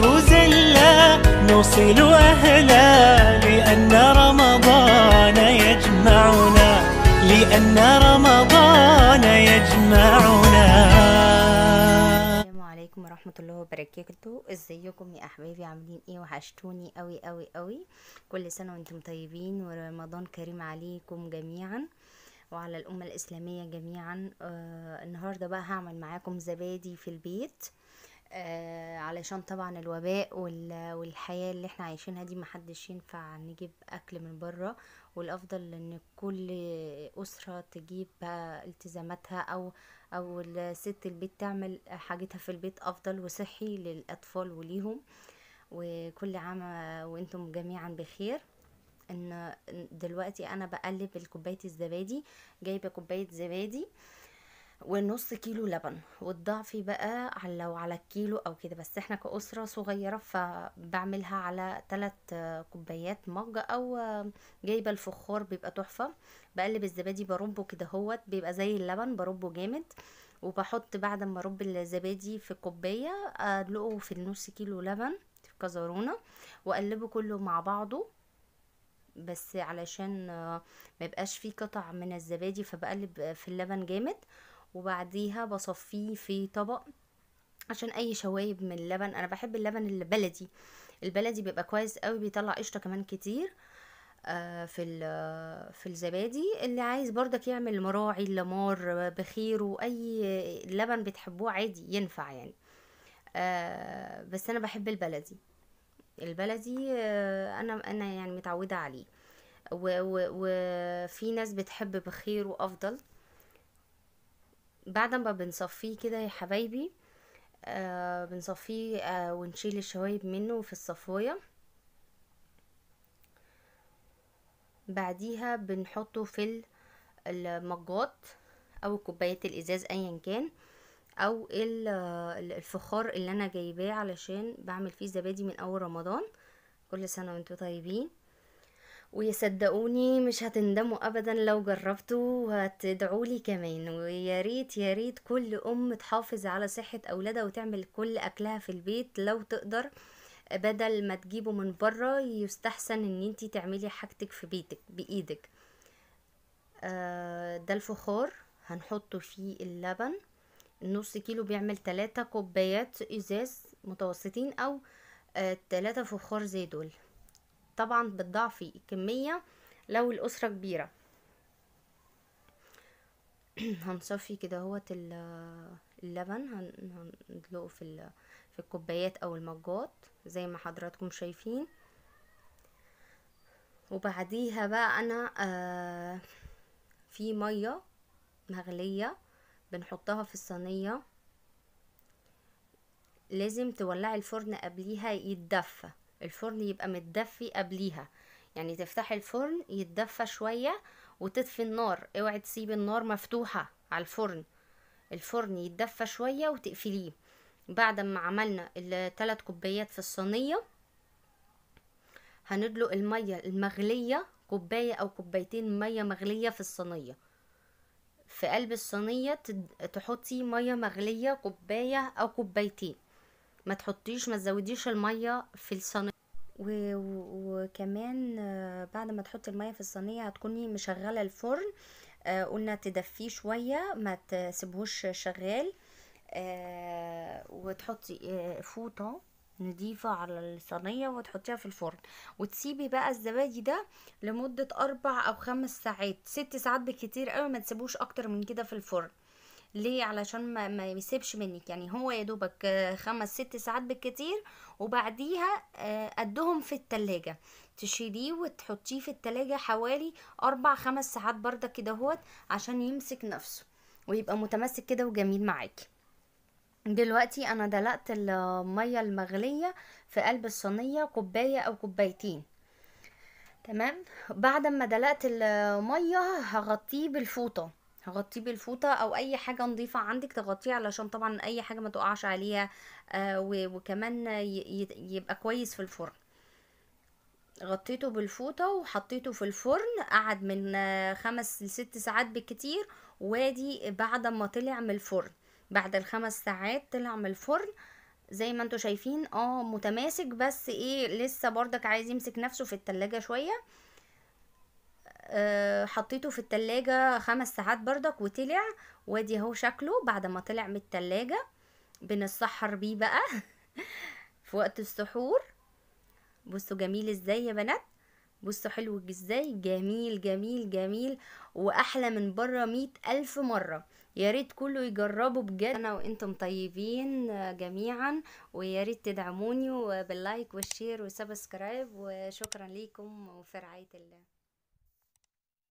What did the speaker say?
شهر زلا نوصل أهلا لأن رمضان يجمعنا لأن رمضان يجمعنا السلام عليكم ورحمة الله وبركاته ازيكم يا احبابي عاملين ايه وحشتوني قوي قوي قوي كل سنة وانتم طيبين ورمضان كريم عليكم جميعا وعلى الأمة الإسلامية جميعا آه النهاردة بقى هعمل معاكم زبادي في البيت آه، علشان طبعا الوباء والحياة اللي احنا عايشينها دي محدش ينفع نجيب اكل من برة والافضل ان كل اسرة تجيب بقى التزاماتها او او ست البيت تعمل حاجتها في البيت افضل وصحي للاطفال وليهم وكل عام وانتم جميعا بخير ان دلوقتي انا بقلب الكوبايه الزبادي جايبه كوبايه زبادي آه ونص كيلو لبن والضعفي بقى على لو على الكيلو او كده بس احنا كأسرة صغيرة فبعملها على ثلاث كوبايات مج او جايبة الفخار بيبقى تحفة بقلب الزبادي بربه كده هوت بيبقى زي اللبن بربه جامد وبحط بعد ما ارب الزبادي في كوباية ادلقه في النص كيلو لبن في كزرونة واقلبه كله مع بعضه بس علشان ما يبقاش فيه قطع من الزبادي فبقلب في اللبن جامد وبعديها بصفيه في طبق عشان اي شوايب من اللبن انا بحب اللبن البلدي البلدي بيبقى كويس قوي بيطلع قشطه كمان كتير آه، في في الزبادي اللي عايز برضك يعمل مراعي لمار بخير واي لبن بتحبوه عادي ينفع يعني آه، بس انا بحب البلدي البلدي آه، انا انا يعني متعوده عليه وفي ناس بتحب بخير وافضل بعد ما بنصفيه كده يا حبايبي آه بنصفيه آه ونشيل الشوايب منه في الصفايه بعديها بنحطه في المجات او كوبايه الازاز ايا كان او الفخار اللي انا جايباه علشان بعمل فيه زبادي من اول رمضان كل سنه وانتم طيبين ويصدقوني مش هتندموا ابدا لو جربتوا وهتدعوا لي كمان ويا ريت يا ريت كل ام تحافظ على صحه اولادها وتعمل كل اكلها في البيت لو تقدر بدل ما تجيبه من بره يستحسن ان انتي تعملي حاجتك في بيتك بايدك آه، ده الفخار هنحطه فيه اللبن نص كيلو بيعمل تلاتة كوبايات ازاز متوسطين او ثلاثة تلاتة فخار زي دول طبعا بتضاعفي الكمية لو الأسرة كبيرة هنصفي كده هوت اللبن هندلقه في في الكوبايات او المجات زي ما حضراتكم شايفين وبعديها بقى انا آه في ميه مغليه بنحطها في الصينيه لازم تولعي الفرن قبليها يتدفى الفرن يبقى متدفي قبليها يعني تفتحي الفرن يتدفى شوية وتطفي النار اوعي تسيبي النار مفتوحة على الفرن الفرن يتدفى شوية وتقفليه بعد ما عملنا الثلاث كوبايات في الصينية هندلق المية المغلية كوباية او كوبايتين مية مغلية في الصينية في قلب الصينية تحطي مية مغلية كوباية او كوبايتين ما تحطيش ما تزوديش الميه في الصينيه وكمان آه، بعد ما تحطي الميه في الصينيه هتكوني مشغله الفرن آه، قلنا تدفيه شويه ما تسيبهوش شغال آه، وتحطي فوطه نضيفة على الصينية وتحطيها في الفرن وتسيبي بقى الزبادي ده لمدة أربع أو خمس ساعات ست ساعات بكتير قوي ما تسيبوش أكتر من كده في الفرن ليه علشان ما, ما يسيبش منك يعني هو يا دوبك آه، خمس ست ساعات بالكتير وبعديها قدهم آه، في التلاجة تشيليه وتحطيه في التلاجة حوالي اربع خمس ساعات برضك كده هوت عشان يمسك نفسه ويبقى متمسك كده وجميل معاكي دلوقتي انا دلقت المية المغلية في قلب الصينية كوباية او كوبايتين تمام بعد ما دلقت المية هغطيه بالفوطة هغطيه بالفوطه او اي حاجه نظيفه عندك تغطيه علشان طبعا اي حاجه ما تقعش عليها آه، وكمان يبقى كويس في الفرن غطيته بالفوطه وحطيته في الفرن قعد من آه، خمس لست ساعات بالكتير وادي بعد ما طلع من الفرن بعد الخمس ساعات طلع من الفرن زي ما انتوا شايفين اه متماسك بس ايه لسه بردك عايز يمسك نفسه في التلاجة شوية آه، حطيته في التلاجة خمس ساعات بردك وطلع وادي اهو شكله بعد ما طلع من التلاجة بنتسحر بيه بقى في وقت السحور بصوا جميل ازاي يا بنات بصوا حلو ازاي جميل جميل جميل واحلى من بره مية الف مرة يا ريت كله يجربه بجد انا وانتم طيبين جميعا ويا ريت تدعموني باللايك والشير وسبسكرايب وشكرا ليكم وفي رعاية الله